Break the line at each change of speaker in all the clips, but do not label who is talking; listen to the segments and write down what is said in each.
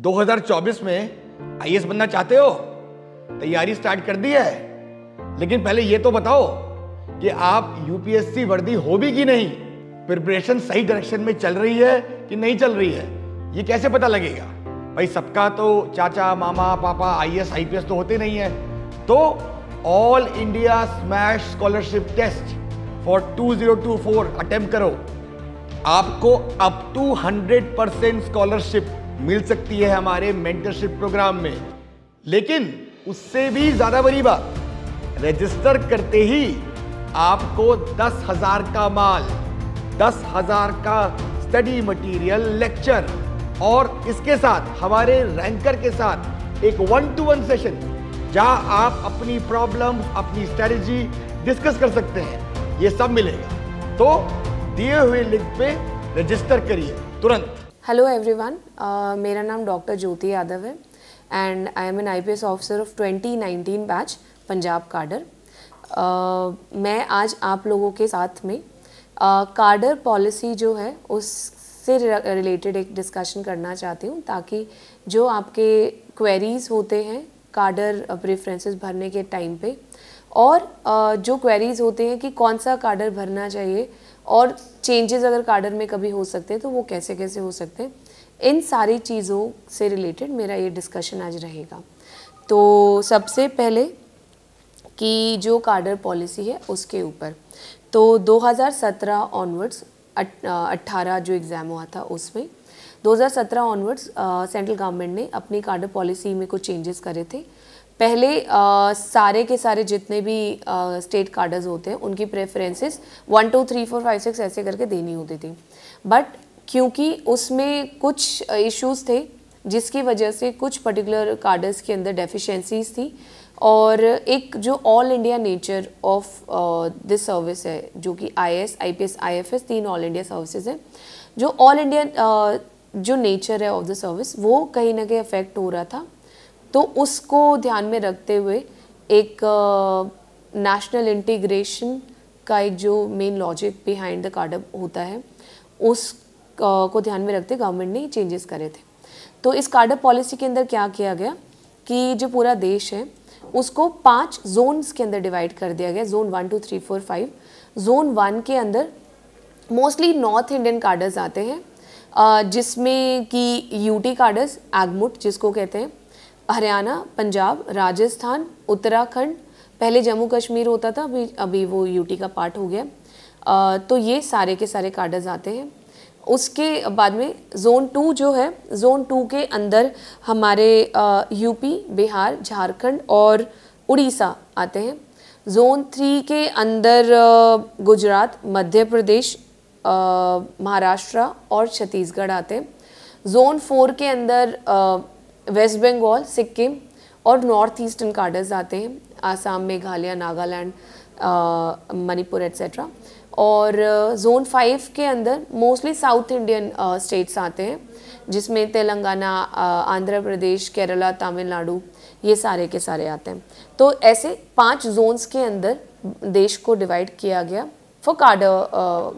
2024 में आई बनना चाहते हो तैयारी स्टार्ट कर दी है लेकिन पहले ये तो बताओ कि आप यूपीएससी वर्दी हो भी कि नहीं प्रिपरेशन सही डायरेक्शन में चल रही है कि नहीं चल रही है ये कैसे पता लगेगा भाई सबका तो चाचा मामा पापा आईएएस आईपीएस तो होते नहीं है तो all India smash scholarship test for 2024 zero करो आपको अप टू 100 परसेंट स्कॉलरशिप मिल सकती है हमारे मेंटरशिप प्रोग्राम में लेकिन उससे भी ज़्यादा बड़ी बात रजिस्टर करते ही आपको दस हजार का माल दस हजार का स्टडी मटेरियल लेक्चर और इसके साथ हमारे रैंकर के साथ एक वन टू वन सेशन जहां आप अपनी प्रॉब्लम अपनी स्ट्रेटजी डिस्कस कर सकते हैं ये सब मिलेगा तो दिए हुए लिंक पे रजिस्टर करिए तुरंत हेलो एवरीवन uh, मेरा नाम डॉक्टर ज्योति यादव है and I am an IPS officer of 2019 batch Punjab cadre मैं आज आप लोगों के साथ में कार्डर uh, पॉलिसी जो है उससे रिलेटेड एक डिस्कशन करना चाहती हूँ ताकि जो आपके क्वेरीज होते हैं कार्डर प्रेफरेंसेस uh, भरने के टाइम पे और जो क्वेरीज होते हैं कि कौन सा कार्डर भरना चाहिए और चेंजेस अगर कार्डर में कभी हो सकते हैं तो वो कैसे कैसे हो सकते हैं इन सारी चीज़ों से रिलेटेड मेरा ये डिस्कशन आज रहेगा तो सबसे पहले कि जो कार्डर पॉलिसी है उसके ऊपर तो 2017 ऑनवर्ड्स 18 जो एग्ज़ाम हुआ था उसमें 2017 ऑनवर्ड्स सेंट्रल गवर्नमेंट ने अपनी कार्डर पॉलिसी में कुछ चेंजेस करे थे पहले आ, सारे के सारे जितने भी आ, स्टेट कार्डर्स होते हैं उनकी preferences one two three four five six ऐसे करके देनी होती थी बट क्योंकि उसमें कुछ इश्यूज थे जिसकी वजह से कुछ पर्टिकुलर कार्डर्स के अंदर डेफिशिएंसीज थी और एक जो all India nature of this service है जो कि I S I P S I F S तीन ऑल इंडिया सर्विसेज हैं जो ऑल इंडिया जो नेचर है ऑफ द सर्विस वो कहीं ना कहीं अफेक्ट हो रहा था तो उसको ध्यान में रखते हुए एक नेशनल इंटीग्रेशन का एक जो मेन लॉजिक बिहाइंड द कार्डअप होता है उस को ध्यान में रखते गवर्नमेंट ने चेंजेस करे थे तो इस कार्डअप पॉलिसी के अंदर क्या किया गया कि जो पूरा देश है उसको पांच जोन्स के अंदर डिवाइड कर दिया गया zone one two three four five zone one के अंदर मोस्टली नॉर्थ इंडियन कार्डर्स आते हैं जिसमें कि यूटी कार्डर्स एगमुट जिसको कहते हैं हरियाणा पंजाब राजस्थान उत्तराखंड पहले जम्मू कश्मीर होता था अभी अभी वो यूटी का पार्ट हो गया आ, तो ये सारे के सारे कार्डर्स आते हैं उसके बाद में जोन टू जो है जोन टू के अंदर हमारे यूपी बिहार झारखंड और उड़ीसा आते हैं जोन थ्री के अंदर गुजरात मध्य प्रदेश महाराष्ट्र और छत्तीसगढ़ आते हैं जोन फोर के अंदर वेस्ट बंगाल सिक्किम और नॉर्थ ईस्टर्न कार्डर्स आते हैं आसाम मेघालय नागालैंड मणिपुर एट्सेट्रा और जोन फाइव के अंदर मोस्टली साउथ इंडियन स्टेट्स आते हैं जिसमें तेलंगाना आंध्र प्रदेश केरला तमिलनाडु ये सारे के सारे आते हैं तो ऐसे पांच जोन्स के अंदर देश को डिवाइड किया गया फॉर कार्ड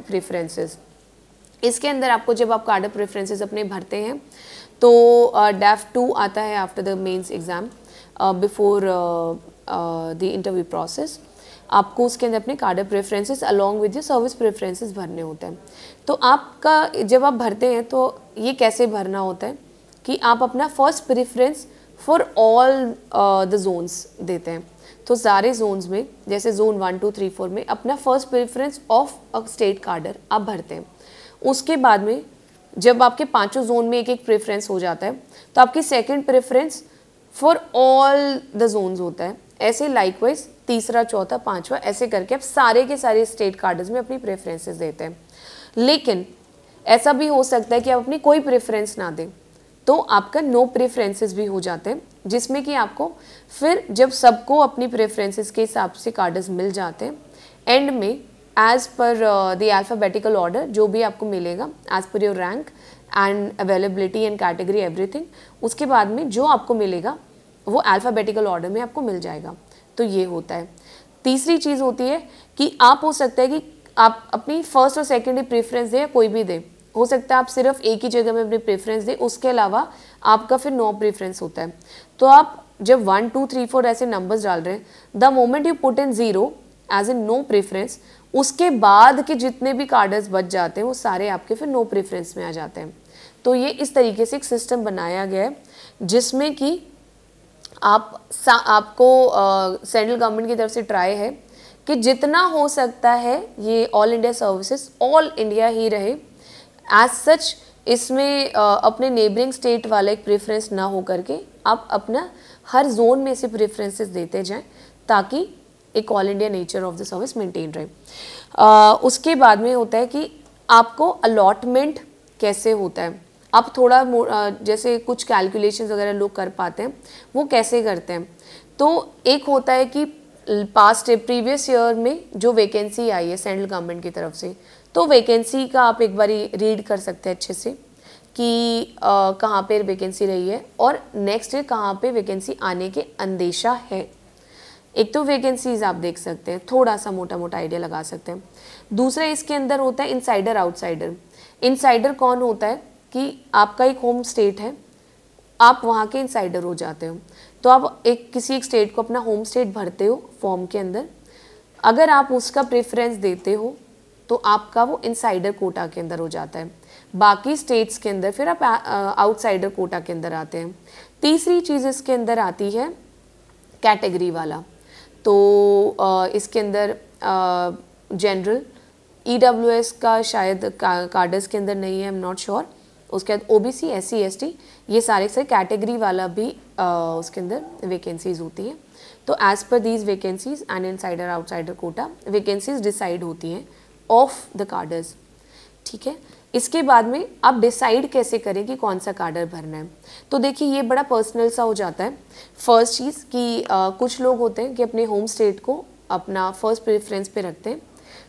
प्रेफरेंसेस इसके अंदर आपको जब आप कार्ड प्रेफरेंसेस अपने भरते हैं तो डैफ uh, टू आता है after the mains exam before the interview process आपको उसके अंदर अपने cadre preferences along with your service preferences भरने होते हैं तो आपका जब आप भरते हैं तो ये कैसे भरना होता है कि आप अपना first preference for all the zones देते हैं तो सारे जोन्स में जैसे zone one two three four में अपना first preference of a state cadre आप भरते हैं उसके बाद में जब आपके पांचों जोन में एक एक प्रेफरेंस हो जाता है तो आपकी second preference for all the zones होता है ऐसे लाइकवाइज तीसरा चौथा पांचवा ऐसे करके आप सारे के सारे स्टेट कार्डस में अपनी प्रेफरेंसेस देते हैं लेकिन ऐसा भी हो सकता है कि आप अपनी कोई प्रेफरेंस ना दें तो आपका नो प्रेफरेंसेस भी हो जाते हैं जिसमें कि आपको फिर जब सबको अपनी प्रेफरेंसेस के हिसाब से कार्डस मिल जाते हैं एंड में एज़ पर द एल्फ़ाबेटिकल ऑर्डर जो भी आपको मिलेगा as per your rank and availability and category everything उसके बाद में जो आपको मिलेगा वो अल्फ़ाबेटिकल ऑर्डर में आपको मिल जाएगा तो ये होता है तीसरी चीज़ होती है कि आप हो सकता है कि आप अपनी फर्स्ट और ही प्रेफरेंस दें या कोई भी दें हो सकता है आप सिर्फ एक ही जगह में अपनी प्रेफरेंस दें उसके अलावा आपका फिर नो प्रेफरेंस होता है तो आप जब वन टू थ्री फोर ऐसे नंबर्स डाल रहे हैं the moment you put in zero as a no preference उसके बाद के जितने भी कार्डर्स बच जाते हैं वो सारे आपके फिर नो प्रेफरेंस में आ जाते हैं तो ये इस तरीके से एक सिस्टम बनाया गया है जिसमें कि आप आपको सेंट्रल गवर्नमेंट की तरफ से ट्राई है कि जितना हो सकता है ये all India services all India ही रहे एज सच इसमें अपने नेबरिंग स्टेट वाले एक प्रेफरेंस ना हो करके आप अपना हर जोन में से प्रेफरेंसेस देते जाएं ताकि एक all India nature of the service maintain रहे उसके बाद में होता है कि आपको अलॉटमेंट कैसे होता है आप थोड़ा जैसे कुछ कैलकुलेशंस वगैरह लोग कर पाते हैं वो कैसे करते हैं तो एक होता है कि पास्ट प्रीवियस ईयर में जो वैकेंसी आई है सेंट्रल गवर्नमेंट की तरफ से तो वैकेंसी का आप एक बार रीड कर सकते हैं अच्छे से कि कहाँ पर वैकेंसी रही है और नेक्स्ट ईयर कहाँ पे वैकेंसी आने के अंदेशा है एक तो वेकेंसीज आप देख सकते हैं थोड़ा सा मोटा मोटा आइडिया लगा सकते हैं दूसरा इसके अंदर होता है इनसाइडर आउटसाइडर इनसाइडर कौन होता है कि आपका एक होम स्टेट है आप वहाँ के इनसाइडर हो जाते हो तो आप एक किसी एक स्टेट को अपना होम स्टेट भरते हो फॉर्म के अंदर अगर आप उसका प्रेफरेंस देते हो तो आपका वो इनसाइडर कोटा के अंदर हो जाता है बाकी स्टेट्स के अंदर फिर आप आउटसाइडर कोटा के अंदर आते हैं तीसरी चीज़ इसके अंदर आती है कैटेगरी वाला तो इसके अंदर जनरल ई डब्ल्यू एस का शायद कार्डस के अंदर नहीं है आई एम नॉट श्योर उसके बाद O B C S C S T ये सारे सारे कैटेगरी वाला भी uh, उसके अंदर वैकेंसीज होती हैं तो as per these vacancies and insider outsider quota vacancies decide होती हैं ऑफ द कार्डस ठीक है इसके बाद में आप डिसाइड कैसे करें कि कौन सा कार्डर भरना है तो देखिए ये बड़ा पर्सनल सा हो जाता है फर्स्ट चीज़ कि आ, कुछ लोग होते हैं कि अपने होम स्टेट को अपना फर्स्ट प्रेफरेंस पे रखते हैं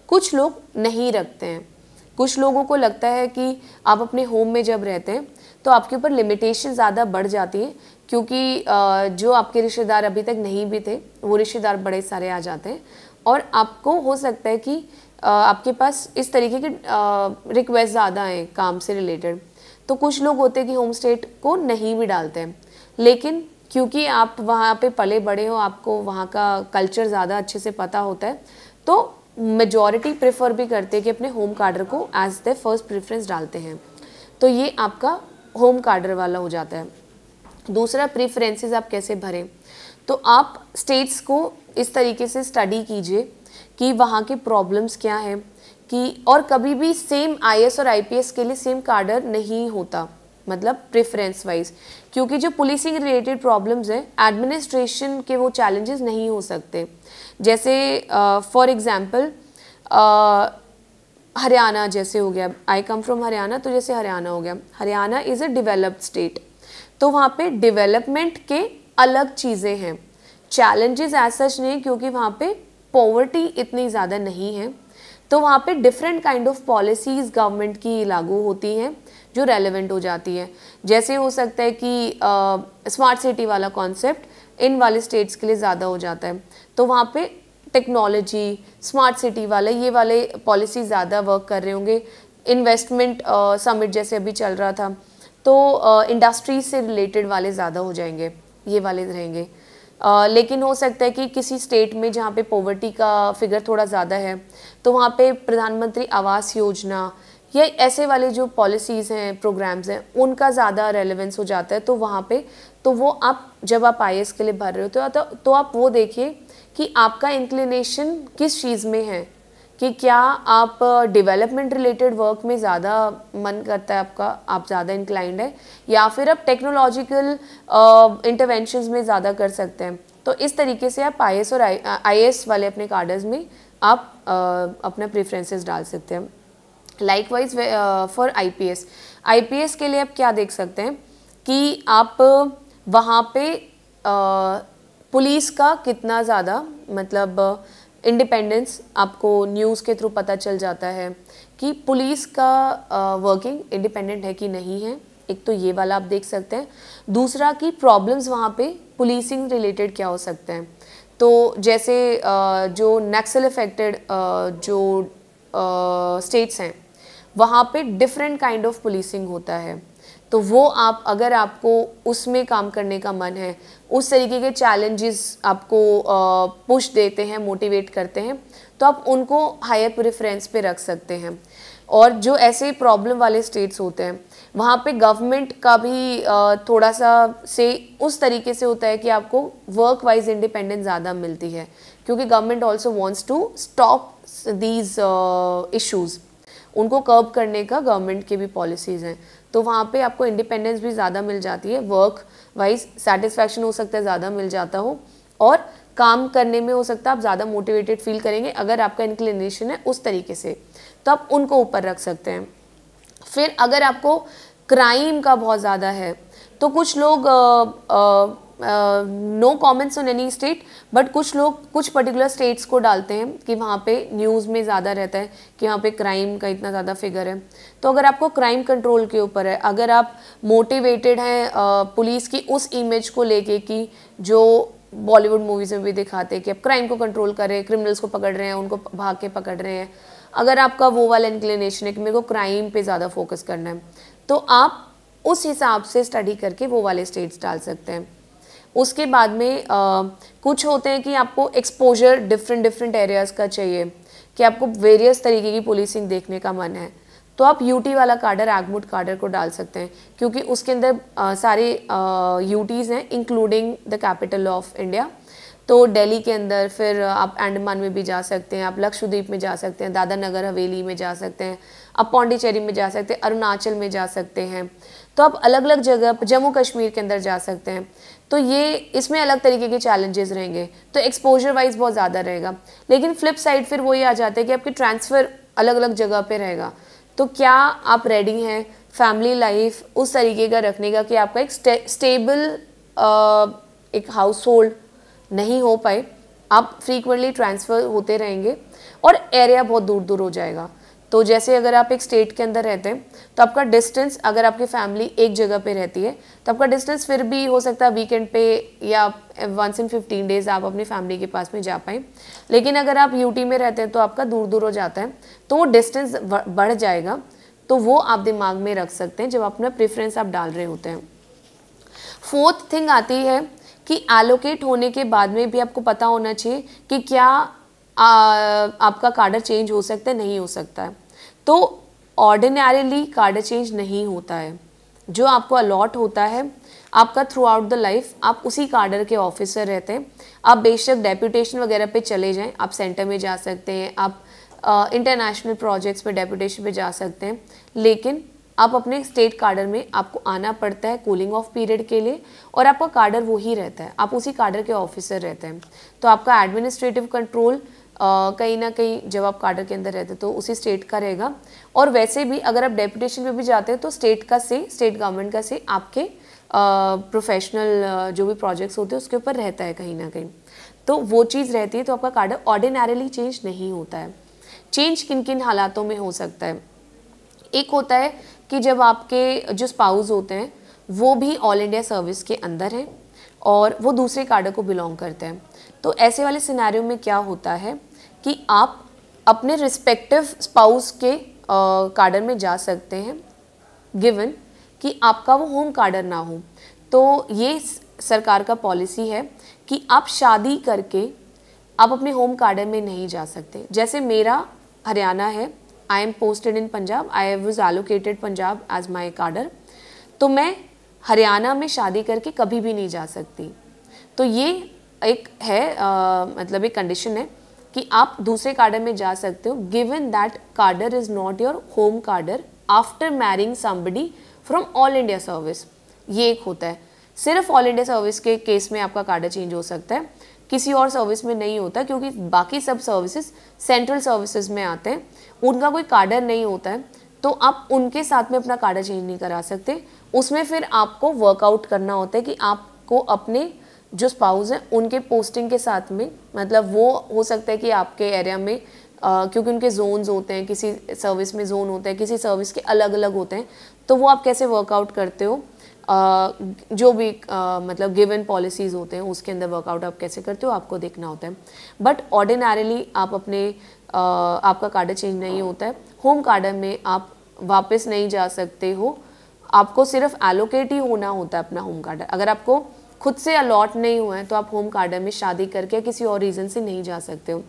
कुछ लोग नहीं रखते हैं कुछ लोगों को लगता है कि आप अपने होम में जब रहते हैं तो आपके ऊपर लिमिटेशन ज़्यादा बढ़ जाती है क्योंकि जो आपके रिश्तेदार अभी तक नहीं भी थे वो रिश्तेदार बड़े सारे आ जाते हैं और आपको हो सकता है कि आपके पास इस तरीके के रिक्वेस्ट ज़्यादा हैं काम से रिलेटेड तो कुछ लोग होते हैं कि होम स्टेट को नहीं भी डालते हैं लेकिन क्योंकि आप वहाँ पे पले बड़े हो आपको वहाँ का कल्चर ज़्यादा अच्छे से पता होता है तो मेजॉरिटी प्रेफर भी करते हैं कि अपने होम कार्डर को एज द फर्स्ट प्रेफरेंस डालते हैं तो ये आपका होम कार्डर वाला हो जाता है दूसरा प्रेफरेंसेस आप कैसे भरें तो आप स्टेट्स को इस तरीके से स्टडी कीजिए कि वहाँ की प्रॉब्लम्स क्या हैं कि और कभी भी सेम आई और आई के लिए सेम कार्डर नहीं होता मतलब प्रेफरेंस वाइज क्योंकि जो पुलिसिंग रिलेटेड प्रॉब्लम्स हैं एडमिनिस्ट्रेशन के वो चैलेंजेस नहीं हो सकते जैसे फॉर एग्जांपल एग्ज़ाम्पल हरियाणा जैसे हो गया आई कम फ्रॉम हरियाणा तो जैसे हरियाणा हो गया Haryana is a developed state तो वहाँ पे डेवलपमेंट के अलग चीज़ें हैं चैलेंजेस ऐसा नहीं क्योंकि वहाँ पे पॉवर्टी इतनी ज़्यादा नहीं है तो वहाँ पे different kind of policies government की लागू होती हैं जो रेलेवेंट हो जाती है जैसे हो सकता है कि स्मार्ट सिटी वाला कॉन्सेप्ट इन वाले स्टेट्स के लिए ज़्यादा हो जाता है तो वहाँ पे टेक्नोलॉजी स्मार्ट सिटी वाले ये वाले पॉलिसी ज़्यादा वर्क कर रहे होंगे इन्वेस्टमेंट समिट जैसे अभी चल रहा था तो इंडस्ट्रीज uh, से रिलेटेड वाले ज़्यादा हो जाएंगे ये वाले रहेंगे आ, लेकिन हो सकता है कि किसी स्टेट में जहाँ पे पॉवर्टी का फिगर थोड़ा ज़्यादा है तो वहाँ पे प्रधानमंत्री आवास योजना या ऐसे वाले जो पॉलिसीज़ हैं प्रोग्राम्स हैं उनका ज़्यादा रेलेवेंस हो जाता है तो वहाँ पे तो वो आप जब आप आई के लिए भर रहे हो तो, तो, तो आप वो देखिए कि आपका इंक्लिनेशन किस चीज़ में है कि क्या आप डेवलपमेंट रिलेटेड वर्क में ज़्यादा मन करता है आपका आप ज़्यादा इंक्लाइंड है या फिर आप टेक्नोलॉजिकल इंटरवेंशन में ज़्यादा कर सकते हैं तो इस तरीके से आप आई और आई वाले अपने कार्डर्स में आप आ, अपना प्रेफरेंसेस डाल सकते हैं likewise for I P के लिए आप क्या देख सकते हैं कि आप वहाँ पे पुलिस का कितना ज़्यादा मतलब आ, इंडिपेंडेंस आपको न्यूज़ के थ्रू पता चल जाता है कि पुलिस का वर्किंग इंडिपेंडेंट है कि नहीं है एक तो ये वाला आप देख सकते हैं दूसरा कि प्रॉब्लम्स वहाँ पे पुलिसिंग रिलेटेड क्या हो सकते हैं तो जैसे uh, जो नक्सल अफेक्टेड जो स्टेट्स हैं वहाँ पे डिफरेंट काइंड ऑफ पुलिसिंग होता है तो वो आप अगर आपको उसमें काम करने का मन है उस तरीके के चैलेंजेस आपको पुश देते हैं मोटिवेट करते हैं तो आप उनको हायर प्रेफरेंस पे रख सकते हैं और जो ऐसे प्रॉब्लम वाले स्टेट्स होते हैं वहाँ पे गवर्नमेंट का भी थोड़ा सा से उस तरीके से होता है कि आपको वर्क वाइज इंडिपेंडेंस ज़्यादा मिलती है क्योंकि government also wants to stop these issues उनको कर्ब करने का गवर्नमेंट की भी पॉलिसीज़ हैं तो वहाँ पे आपको इंडिपेंडेंस भी ज़्यादा मिल जाती है वर्क वाइज सेटिस्फैक्शन हो सकता है ज़्यादा मिल जाता हो और काम करने में हो सकता है आप ज़्यादा मोटिवेटेड फील करेंगे अगर आपका इंक्लिनेशन है उस तरीके से तो आप उनको ऊपर रख सकते हैं फिर अगर आपको क्राइम का बहुत ज़्यादा है तो कुछ लोग आ, आ, no comments on any state but कुछ लोग कुछ पर्टिकुलर स्टेट्स को डालते हैं कि वहाँ पे न्यूज़ में ज़्यादा रहता है कि वहाँ पे क्राइम का इतना ज़्यादा फिगर है तो अगर आपको क्राइम कंट्रोल के ऊपर है अगर आप मोटिवेटेड हैं पुलिस की उस इमेज को लेके कि जो बॉलीवुड मूवीज़ में भी दिखाते हैं कि आप क्राइम को कंट्रोल कर रहे हैं क्रिमिनल्स को पकड़ रहे हैं उनको भाग के पकड़ रहे हैं अगर आपका वो वाला इंक्लिनेशन है कि मेरे को क्राइम पे ज़्यादा फोकस करना है तो आप उस हिसाब से स्टडी करके वो वाले स्टेट्स डाल सकते हैं उसके बाद में आ, कुछ होते हैं कि आपको एक्सपोजर डिफरेंट डिफरेंट एरियाज़ का चाहिए कि आपको वेरियस तरीके की पुलिसिंग देखने का मन है तो आप यूटी वाला कार्डर एगमुड कार्डर को डाल सकते हैं क्योंकि उसके अंदर सारे यूटीज़ हैं including the capital of India तो दिल्ली के अंदर फिर आप अंडमान में भी जा सकते हैं आप लक्षद्वीप में जा सकते हैं दादा नगर हवेली में जा सकते हैं आप पौंडीचेरी में जा सकते हैं अरुणाचल में जा सकते हैं तो आप अलग अलग जगह जम्मू कश्मीर के अंदर जा सकते हैं तो ये इसमें अलग तरीके के चैलेंजेस रहेंगे तो एक्सपोजर वाइज बहुत ज़्यादा रहेगा लेकिन फ्लिप साइड फिर वही आ जाता है कि आपके ट्रांसफ़र अलग अलग जगह पर रहेगा तो क्या आप रेडी हैं फैमिली लाइफ उस तरीके का रखने का कि आपका एक स्टेबल एक हाउस होल्ड नहीं हो पाए आप फ्रीक्वेंटली ट्रांसफ़र होते रहेंगे और एरिया बहुत दूर दूर हो जाएगा तो जैसे अगर आप एक स्टेट के अंदर रहते हैं तो आपका डिस्टेंस अगर आपकी फैमिली एक जगह पे रहती है तो आपका डिस्टेंस फिर भी हो सकता है वीकेंड पे या वंस इन फिफ्टीन डेज़ आप अपनी फैमिली के पास में जा पाएँ लेकिन अगर आप यूटी में रहते हैं तो आपका दूर दूर हो जाता है तो वो डिस्टेंस बढ़ जाएगा तो वो आप दिमाग में रख सकते हैं जब अपना प्रेफरेंस आप डाल रहे होते हैं फोर्थ थिंग आती है कि एलोकेट होने के बाद में भी आपको पता होना चाहिए कि क्या आ, आपका कार्डर चेंज हो सकता है नहीं हो सकता है तो ऑर्डिनरीली कार्ड चेंज नहीं होता है जो आपको अलॉट होता है आपका थ्रू आउट द लाइफ आप उसी कार्डर के ऑफिसर रहते हैं आप बेशक डेप्यूटेशन वगैरह पे चले जाएं आप सेंटर में जा सकते हैं आप इंटरनेशनल प्रोजेक्ट्स पे डेप्यूटेशन पे जा सकते हैं लेकिन आप अपने स्टेट कार्डर में आपको आना पड़ता है कूलिंग ऑफ पीरियड के लिए और आपका कार्डर वही रहता है आप उसी कार्डर के ऑफिसर रहते हैं तो आपका एडमिनिस्ट्रेटिव कंट्रोल कहीं ना कहीं जब आप कार्डर के अंदर रहते हैं तो उसी स्टेट का रहेगा और वैसे भी अगर आप डेपुटेशन पे भी जाते हैं तो स्टेट का से स्टेट गवर्नमेंट का से आपके प्रोफेशनल जो भी प्रोजेक्ट्स होते हैं उसके ऊपर रहता है कहीं ना कहीं तो वो चीज़ रहती है तो आपका कार्डर ऑर्डिनरली चेंज नहीं होता है चेंज किन किन हालातों में हो सकता है एक होता है कि जब आपके जो स्पाउस होते हैं वो भी ऑल इंडिया सर्विस के अंदर हैं और वो दूसरे कार्डर को बिलोंग करते हैं तो ऐसे वाले सिनारियों में क्या होता है कि आप अपने रिस्पेक्टिव स्पाउस के कार्डर में जा सकते हैं गिवन कि आपका वो होम कार्डर ना हो तो ये सरकार का पॉलिसी है कि आप शादी करके आप अपने होम कार्डर में नहीं जा सकते जैसे मेरा हरियाणा है I am posted in Punjab I was allocated Punjab as my cadre तो मैं हरियाणा में शादी करके कभी भी नहीं जा सकती तो ये एक है आ, मतलब एक कंडीशन है कि आप दूसरे कार्डर में जा सकते हो given that cadre is not your home cadre after marrying somebody from all India service ये एक होता है सिर्फ ऑल इंडिया सर्विस के केस में आपका कार्डर चेंज हो सकता है किसी और सर्विस में नहीं होता क्योंकि बाकी सब सर्विसेज सेंट्रल सर्विसेज में आते हैं उनका कोई कार्डर नहीं होता है तो आप उनके साथ में अपना कार्डर चेंज नहीं करा सकते उसमें फिर आपको वर्कआउट करना होता है कि आपको अपने जो स्पाउस हैं उनके पोस्टिंग के साथ में मतलब वो हो सकता है कि आपके एरिया में आ, क्योंकि उनके जोन्स होते हैं किसी सर्विस में जोन होते हैं किसी सर्विस के अलग अलग होते हैं तो वो आप कैसे वर्कआउट करते हो आ, जो भी आ, मतलब गिवन पॉलिसीज होते हैं उसके अंदर वर्कआउट आप कैसे करते हो आपको देखना होता है बट ऑर्डिनरीली आप अपने आपका कार्डर चेंज नहीं होता है होम कार्डर में आप वापस नहीं जा सकते हो आपको सिर्फ एलोकेट ही होना होता है अपना होम कार्डर अगर आपको खुद से अलॉट नहीं हुए हैं तो आप होम गार्डन में शादी करके किसी और रीज़न से नहीं जा सकते हो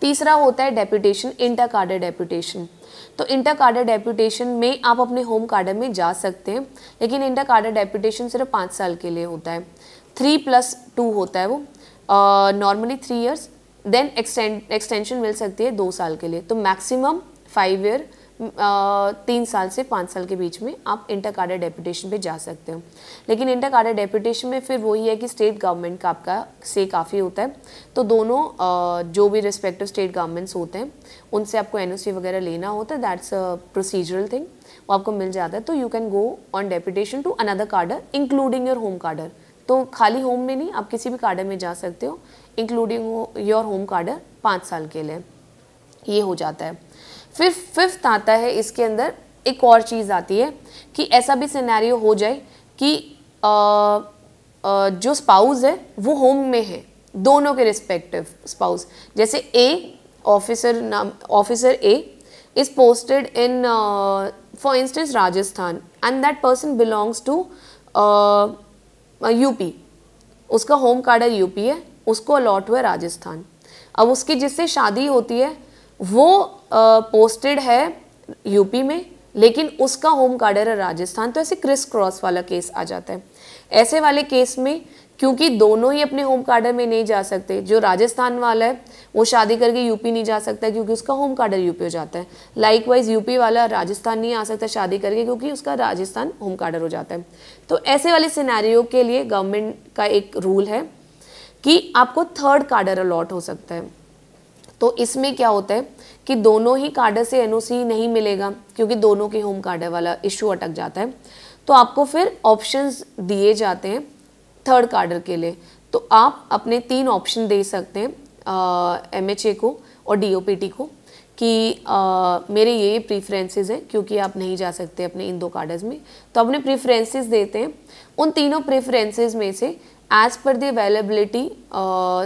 तीसरा होता है डेप्यूटेशन इंटर कार्डर डेप्यूटेशन तो इंटर कार्डर डेप्यूटेशन में आप अपने होम कार्डर में जा सकते हैं लेकिन इंटर कार्डर डेप्यूटेशन सिर्फ पाँच साल के लिए होता है थ्री प्लस टू होता है वो normally three years then extension मिल सकती है दो साल के लिए तो मैक्सिमम फाइव ईयर तीन साल से पाँच साल के बीच में आप इंटर कार्डर डेपुटेशन पे जा सकते हो लेकिन इंटर कार्डर डेपुटेशन में फिर वही है कि स्टेट गवर्नमेंट का आपका से काफ़ी होता है तो दोनों जो भी रिस्पेक्टिव स्टेट गवर्नमेंट्स होते हैं उनसे आपको एन वगैरह लेना होता है दैट्स अ प्रोसीजरल थिंग वो आपको मिल जाता है तो you can go on deputation to another cadre including your home cadre तो खाली होम में नहीं आप किसी भी कार्डर में जा सकते हो इंक्लूडिंग योर होम कार्डर पाँच साल के लिए ये हो जाता है फिर फिफ्थ आता है इसके अंदर एक और चीज़ आती है कि ऐसा भी सिनेरियो हो जाए कि आ, आ, जो स्पाउस है वो होम में है दोनों के रिस्पेक्टिव स्पाउस जैसे ए ऑफिसर नाम officer A is posted in for instance Rajasthan and that person belongs to UP उसका होम कार्डर यूपी है उसको अलॉट हुआ राजस्थान अब उसकी जिससे शादी होती है वो पोस्टेड है यूपी में लेकिन उसका होम कार्डर है राजस्थान तो ऐसे क्रिस क्रॉस वाला केस आ जाता है ऐसे वाले केस में क्योंकि दोनों ही अपने होम कार्डर में नहीं जा सकते जो राजस्थान वाला है वो शादी करके यूपी नहीं जा सकता क्योंकि उसका होम कार्डर यूपी हो जाता है लाइक वाइज यूपी वाला राजस्थान नहीं आ सकता शादी करके क्योंकि उसका राजस्थान होम कार्डर हो जाता है तो ऐसे वाले सिनेरियो के लिए गवर्नमेंट का एक रूल है कि आपको थर्ड कार्डर अलॉट हो सकता है तो इसमें क्या होता है कि दोनों ही कार्डर से एनओसी नहीं मिलेगा क्योंकि दोनों के होम कार्डर वाला इशू अटक जाता है तो आपको फिर ऑप्शंस दिए जाते हैं थर्ड कार्डर के लिए तो आप अपने तीन ऑप्शन दे सकते हैं एम एच ए को और डी ओ पी टी को कि uh, मेरे ये प्रीफ्रेंसेज हैं क्योंकि आप नहीं जा सकते अपने इन दो कार्डर्स में तो अपने प्रीफ्रेंसेज देते हैं उन तीनों प्रेफरेंसेज में से एज़ पर दी अवेलेबिलिटी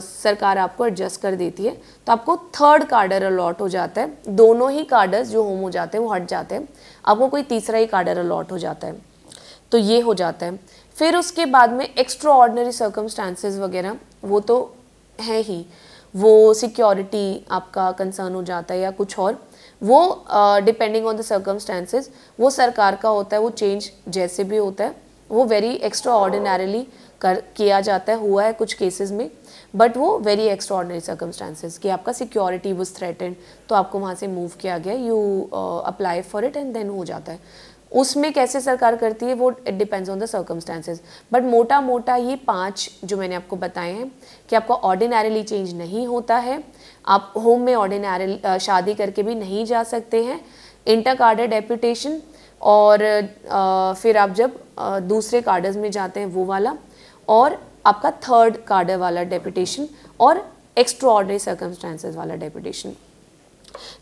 सरकार आपको एडजस्ट कर देती है तो आपको थर्ड कार्डर अलॉट हो जाता है दोनों ही कार्डर्स जो होम हो जाते हैं वो हट जाते हैं आपको कोई तीसरा ही कार्डर अलॉट हो जाता है तो ये हो जाता है फिर उसके बाद में एक्स्ट्रा ऑर्डनरी सर्कमस्टांसेस वगैरह वो तो है ही वो सिक्योरिटी आपका कंसर्न हो जाता है या कुछ और वो डिपेंडिंग ऑन द सर्कमस्टांसेस वो सरकार का होता है वो चेंज जैसे भी होता है वो वेरी एक्स्ट्रा ऑर्डिनरीली कर किया जाता है हुआ है कुछ केसेस में बट वो वेरी एक्स्ट्रॉर्डनरी सर्कमस्टांसिस कि आपका सिक्योरिटी वॉज थ्रेटेंड तो आपको वहाँ से मूव किया गया you apply for it and then हो जाता है उसमें कैसे सरकार करती है वो it depends on the circumstances but मोटा मोटा ये पांच जो मैंने आपको बताए हैं कि आपका ऑर्डिनरीली चेंज नहीं होता है आप होम में ऑर्डिनरी uh, शादी करके भी नहीं जा सकते हैं इंटर कार्डर डेप्यूटेशन और आ, uh, फिर आप जब आ, uh, दूसरे कार्डर्स में जाते हैं वो वाला और आपका थर्ड कार्डर वाला डेपुटेशन और एक्स्ट्रा ऑर्डरी सर्कमस्टांसिस वाला डेपुटेशन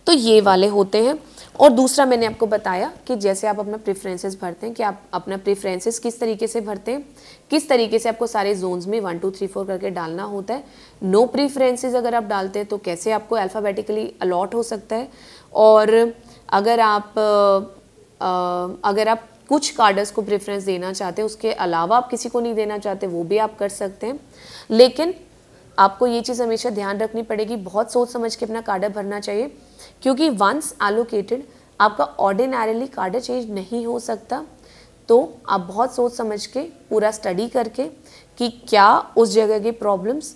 तो ये वाले होते हैं और दूसरा मैंने आपको बताया कि जैसे आप अपना प्रेफरेंसेस भरते हैं कि आप अपना प्रेफरेंसेस किस तरीके से भरते हैं किस तरीके से आपको सारे जोन्स में वन टू थ्री फोर करके डालना होता है नो no प्रेफरेंसेस अगर आप डालते हैं तो कैसे आपको अल्फ़ाबेटिकली अलॉट हो सकता है और अगर आप आ, अगर आप कुछ कार्डर्स को प्रेफरेंस देना चाहते हैं उसके अलावा आप किसी को नहीं देना चाहते वो भी आप कर सकते हैं लेकिन आपको ये चीज़ हमेशा ध्यान रखनी पड़ेगी बहुत सोच समझ के अपना कार्डर भरना चाहिए क्योंकि वंस एलोकेटेड आपका ऑर्डिनरीली कार्डर चेंज नहीं हो सकता तो आप बहुत सोच समझ के पूरा स्टडी करके कि क्या उस जगह की प्रॉब्लम्स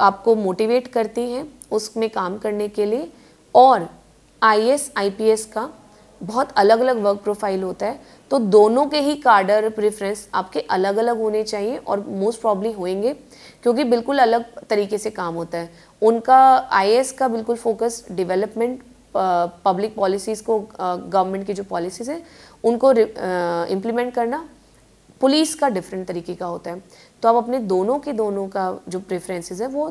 आपको मोटिवेट करती हैं उसमें काम करने के लिए और I S I P S का बहुत अलग अलग वर्क प्रोफाइल होता है तो दोनों के ही कार्डर प्रेफरेंस आपके अलग अलग होने चाहिए और मोस्ट प्रॉब्ली होंगे क्योंकि बिल्कुल अलग तरीके से काम होता है उनका आई का बिल्कुल फोकस डिवेलपमेंट पब्लिक पॉलिसीज़ को गवर्नमेंट की जो पॉलिसीज़ हैं उनको इम्प्लीमेंट करना पुलिस का डिफरेंट तरीके का होता है तो आप अपने दोनों के दोनों का जो प्रेफरेंसेस है वो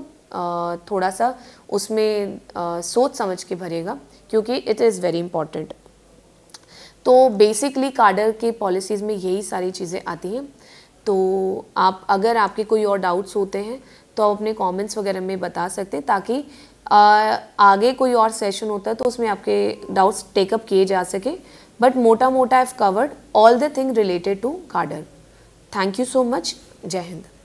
थोड़ा सा उसमें सोच समझ के भरेगा क्योंकि इट इज़ वेरी इंपॉर्टेंट तो बेसिकली कार्डर के पॉलिसीज़ में यही सारी चीज़ें आती हैं तो आप अगर आपके कोई और डाउट्स होते हैं तो आप अपने कमेंट्स वगैरह में बता सकते हैं ताकि आ, आगे कोई और सेशन होता है तो उसमें आपके डाउट्स टेकअप किए जा सके बट मोटा मोटा have covered all the thing related to cadre thank you so much जय हिंद